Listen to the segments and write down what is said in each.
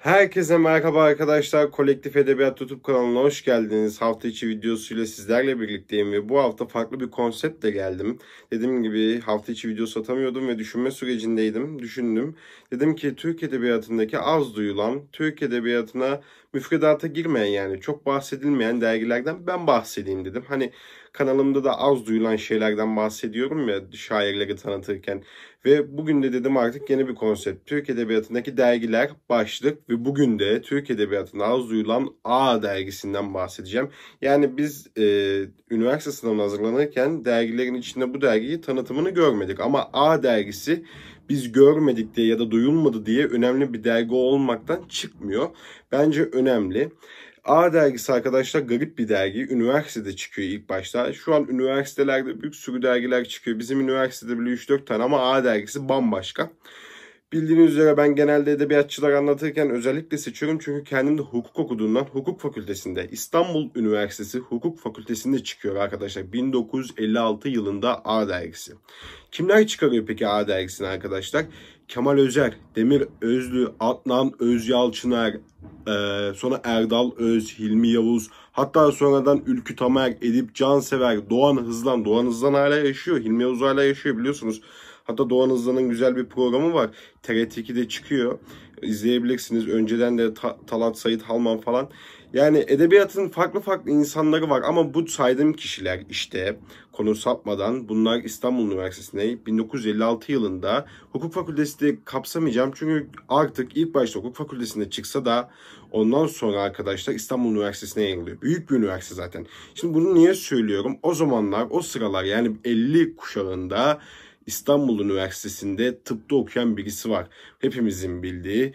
Herkese merhaba arkadaşlar. Kolektif Edebiyat YouTube kanalına hoş geldiniz. Hafta içi videosuyla sizlerle birlikteyim ve bu hafta farklı bir konseptle geldim. Dediğim gibi hafta içi video satamıyordum ve düşünme sürecindeydim. Düşündüm. Dedim ki Türk Edebiyatı'ndaki az duyulan, Türk Edebiyatı'na müfredata girmeyen yani çok bahsedilmeyen dergilerden ben bahsedeyim dedim. Hani Kanalımda da az duyulan şeylerden bahsediyorum ya şairleri tanıtırken. Ve bugün de dedim artık yeni bir konsept. Türk Edebiyatı'ndaki dergiler başlık ve bugün de Türk Edebiyatı'nda az duyulan A dergisinden bahsedeceğim. Yani biz e, üniversite sınavına hazırlanırken dergilerin içinde bu dergiyi tanıtımını görmedik. Ama A dergisi biz görmedik diye ya da duyulmadı diye önemli bir dergi olmaktan çıkmıyor. Bence önemli. A dergisi arkadaşlar garip bir dergi. Üniversitede çıkıyor ilk başta. Şu an üniversitelerde büyük sürü dergiler çıkıyor. Bizim üniversitede bile 3-4 tane ama A dergisi bambaşka. Bildiğiniz üzere ben genelde edebiyatçılar anlatırken özellikle seçiyorum çünkü kendim de hukuk okuduğundan hukuk fakültesinde İstanbul Üniversitesi Hukuk Fakültesinde çıkıyor arkadaşlar 1956 yılında A dergisi. Kimler çıkarıyor peki A dergisini arkadaşlar? Kemal Özer, Demir Özlü, Adnan Özyalçınar e, sonra Erdal Öz, Hilmi Yavuz, hatta sonradan Ülkü Tamer, Edip Cansever, Doğan Hızlan, Doğan Hızlan hala yaşıyor, Hilmi Yavuz hala yaşıyor biliyorsunuz. Hatta Doğan Hızlı'nın güzel bir programı var. TRT2'de çıkıyor. İzleyebilirsiniz. Önceden de Ta- Talat Sayit Halman falan. Yani edebiyatın farklı farklı insanları var ama bu saydığım kişiler işte konu sapmadan bunlar İstanbul Üniversitesi'ne 1956 yılında hukuk fakültesi de kapsamayacağım. Çünkü artık ilk başta hukuk fakültesinde çıksa da ondan sonra arkadaşlar İstanbul Üniversitesi'ne yayılıyor. Büyük bir üniversite zaten. Şimdi bunu niye söylüyorum? O zamanlar o sıralar yani 50 kuşağında İstanbul Üniversitesi'nde tıpta okuyan birisi var. Hepimizin bildiği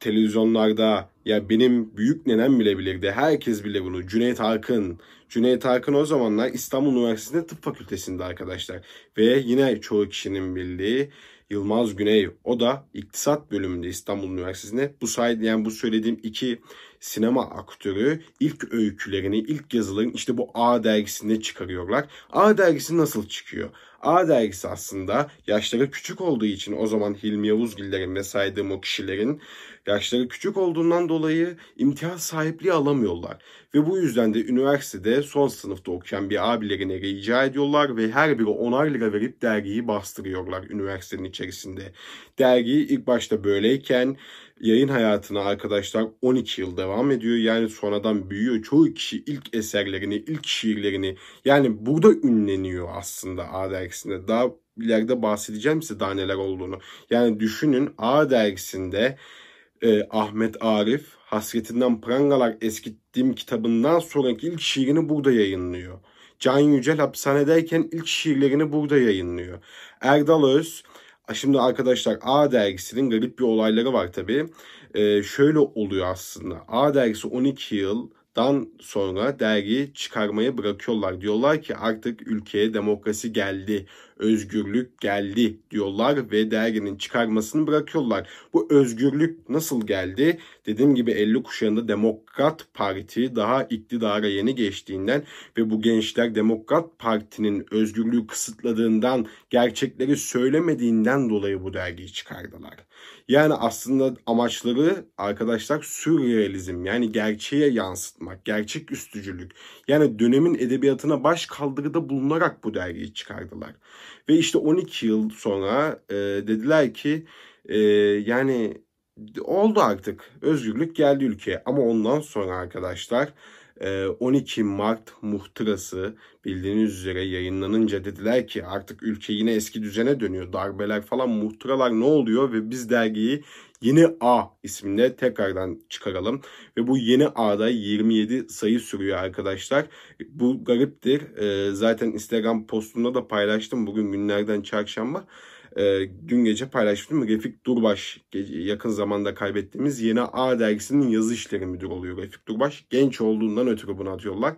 televizyonlarda ya benim büyük nenem bile bilirdi. Herkes bile bunu. Cüneyt Arkın. Cüneyt Arkın o zamanlar İstanbul Üniversitesi'nde tıp fakültesinde arkadaşlar. Ve yine çoğu kişinin bildiği Yılmaz Güney. O da iktisat bölümünde İstanbul Üniversitesi'nde. Bu sayede yani bu söylediğim iki sinema aktörü ilk öykülerini, ilk yazılarını işte bu A dergisinde çıkarıyorlar. A dergisi nasıl çıkıyor? A dergisi aslında yaşları küçük olduğu için o zaman Hilmi Yavuzgillerin ve saydığım o kişilerin yaşları küçük olduğundan dolayı imtiyaz sahipliği alamıyorlar. Ve bu yüzden de üniversitede son sınıfta okuyan bir abilerine rica ediyorlar ve her biri onar lira verip dergiyi bastırıyorlar üniversitenin içerisinde. Dergi ilk başta böyleyken yayın hayatına arkadaşlar 12 yıl devam ediyor. Yani sonradan büyüyor. Çoğu kişi ilk eserlerini, ilk şiirlerini yani burada ünleniyor aslında A dergisinde. Daha ileride bahsedeceğim size daha neler olduğunu. Yani düşünün A dergisinde e, Ahmet Arif Hasretinden Prangalar Eskittiğim kitabından sonraki ilk şiirini burada yayınlıyor. Can Yücel hapishanedeyken ilk şiirlerini burada yayınlıyor. Erdal Öz Şimdi arkadaşlar A dergisinin garip bir olayları var tabi. Ee, şöyle oluyor aslında. A dergisi 12 yıldan sonra dergi çıkarmaya bırakıyorlar. Diyorlar ki artık ülkeye demokrasi geldi özgürlük geldi diyorlar ve derginin çıkarmasını bırakıyorlar. Bu özgürlük nasıl geldi? Dediğim gibi 50 kuşağında Demokrat Parti daha iktidara yeni geçtiğinden ve bu gençler Demokrat Parti'nin özgürlüğü kısıtladığından, gerçekleri söylemediğinden dolayı bu dergiyi çıkardılar. Yani aslında amaçları arkadaşlar sürrealizm yani gerçeğe yansıtmak, gerçek üstücülük. Yani dönemin edebiyatına baş kaldırıda bulunarak bu dergiyi çıkardılar. Ve işte 12 yıl sonra e, dediler ki e, yani oldu artık özgürlük geldi ülkeye. Ama ondan sonra arkadaşlar 12 ee, Mart muhtırası bildiğiniz üzere yayınlanınca dediler ki artık ülke yine eski düzene dönüyor. Darbeler falan muhtıralar ne oluyor ve biz dergiyi Yeni A isminde tekrardan çıkaralım. Ve bu Yeni A'da 27 sayı sürüyor arkadaşlar. Bu gariptir. Ee, zaten Instagram postumda da paylaştım. Bugün günlerden çarşamba e, dün gece paylaştım. Refik Durbaş yakın zamanda kaybettiğimiz Yeni A dergisinin yazı işleri müdürü oluyor. Refik Durbaş genç olduğundan ötürü bunu atıyorlar.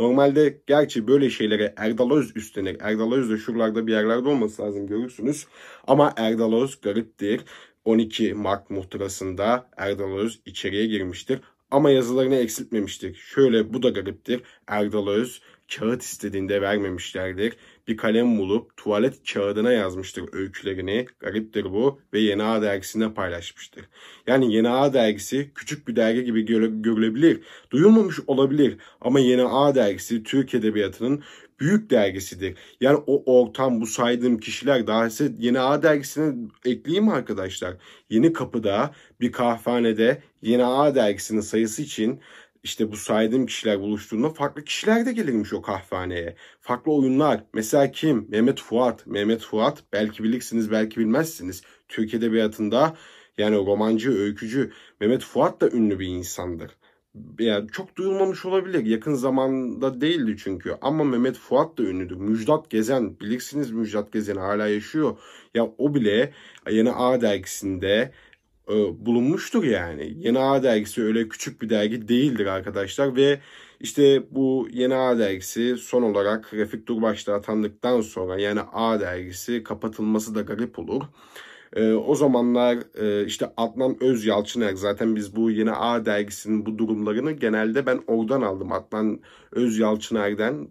Normalde gerçi böyle şeylere Erdal Öz üstlenir. Erdal Öz de şuralarda bir yerlerde olması lazım görürsünüz. Ama Erdal Öz gariptir. 12 Mart muhtırasında Erdal Öz içeriye girmiştir ama yazılarını eksiltmemiştir. Şöyle bu da gariptir. Erdal Öz kağıt istediğinde vermemişlerdir. Bir kalem bulup tuvalet kağıdına yazmıştır öykülerini. Gariptir bu ve Yeni Ağ dergisinde paylaşmıştır. Yani Yeni Ağ dergisi küçük bir dergi gibi görülebilir. Duyulmamış olabilir ama Yeni Ağ dergisi Türk Edebiyatı'nın büyük dergisidir. Yani o ortam, bu saydığım kişiler daha size Yeni Ağ dergisine ekleyeyim arkadaşlar? Yeni Kapı'da bir kahvehanede Yeni Ağ dergisinin sayısı için işte bu saydığım kişiler buluştuğunda farklı kişiler de gelirmiş o kahvehaneye. Farklı oyunlar. Mesela kim? Mehmet Fuat. Mehmet Fuat belki bilirsiniz belki bilmezsiniz. Türk Edebiyatı'nda yani romancı, öykücü Mehmet Fuat da ünlü bir insandır. Yani çok duyulmamış olabilir. Yakın zamanda değildi çünkü. Ama Mehmet Fuat da ünlüdür. Müjdat Gezen bilirsiniz Müjdat Gezen hala yaşıyor. Ya o bile yeni A dergisinde e, bulunmuştur yani. Yeni Ağ dergisi öyle küçük bir dergi değildir arkadaşlar ve işte bu Yeni Ağ dergisi son olarak Refik Durbaş'ta atandıktan sonra yani A dergisi kapatılması da garip olur. Ee, o zamanlar e, işte Adnan Öz zaten biz bu yeni A dergisinin bu durumlarını genelde ben oradan aldım. Adnan Öz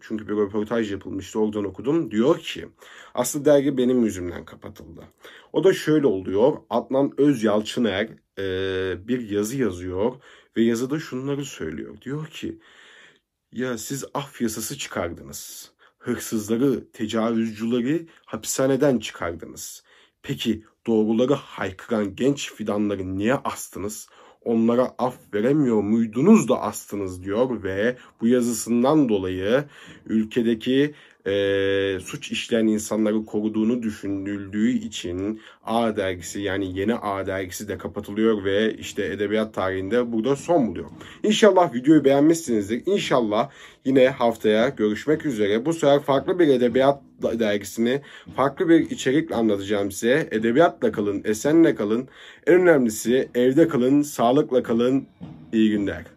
çünkü bir röportaj yapılmıştı oradan okudum. Diyor ki aslında dergi benim yüzümden kapatıldı. O da şöyle oluyor. Adnan Öz e, bir yazı yazıyor ve yazıda şunları söylüyor. Diyor ki ya siz af yasası çıkardınız. Hırsızları, tecavüzcüleri hapishaneden çıkardınız. Peki doğruları haykıran genç fidanları niye astınız? Onlara af veremiyor muydunuz da astınız diyor ve bu yazısından dolayı ülkedeki e, suç işleyen insanları koruduğunu düşünüldüğü için A dergisi yani yeni A dergisi de kapatılıyor ve işte edebiyat tarihinde burada son buluyor. İnşallah videoyu beğenmişsinizdir. İnşallah yine haftaya görüşmek üzere. Bu sefer farklı bir edebiyat dergisini farklı bir içerikle anlatacağım size. Edebiyatla kalın, esenle kalın. En önemlisi evde kalın, sağlıkla kalın. İyi günler.